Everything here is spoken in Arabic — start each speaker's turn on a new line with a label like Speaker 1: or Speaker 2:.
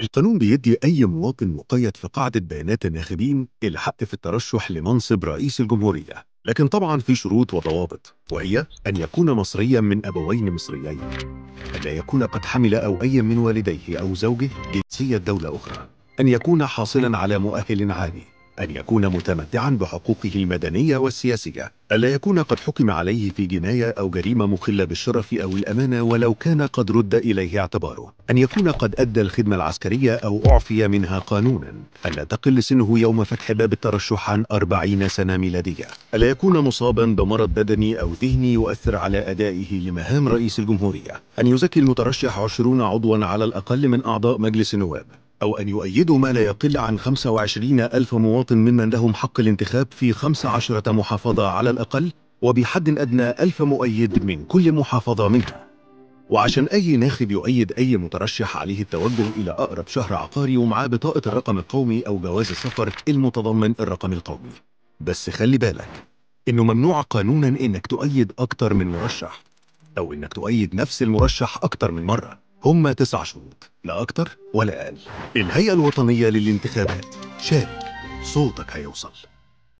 Speaker 1: القانون بيدي أي مواطن مقيد في قاعدة بيانات الناخبين الحق في الترشح لمنصب رئيس الجمهورية لكن طبعا في شروط وضوابط وهي أن يكون مصريا من أبوين مصريين أن لا يكون قد حمل أو أي من والديه أو زوجه جنسية دولة أخرى أن يكون حاصلا على مؤهل عالي أن يكون متمتعا بحقوقه المدنية والسياسية ألا يكون قد حكم عليه في جناية أو جريمة مخلة بالشرف أو الأمانة ولو كان قد رد إليه اعتباره أن يكون قد أدى الخدمة العسكرية أو أعفي منها قانونا ألا تقل سنه يوم فتح باب الترشح عن 40 سنة ميلادية ألا يكون مصابا بمرض بدني أو ذهني يؤثر على أدائه لمهام رئيس الجمهورية أن يزكي المترشح 20 عضوا على الأقل من أعضاء مجلس النواب أو أن يؤيدوا ما لا يقل عن 25 ألف مواطن ممن لهم حق الانتخاب في 15 محافظة على الأقل وبحد أدنى ألف مؤيد من كل محافظة منها وعشان أي ناخب يؤيد أي مترشح عليه التوجه إلى أقرب شهر عقاري ومعاه بطاقة الرقم القومي أو جواز السفر المتضمن الرقم القومي بس خلي بالك إنه ممنوع قانونا إنك تؤيد أكتر من مرشح أو إنك تؤيد نفس المرشح أكتر من مرة هم تسع شروط لا أكتر ولا أقل الهيئة الوطنية للانتخابات شارك صوتك هيوصل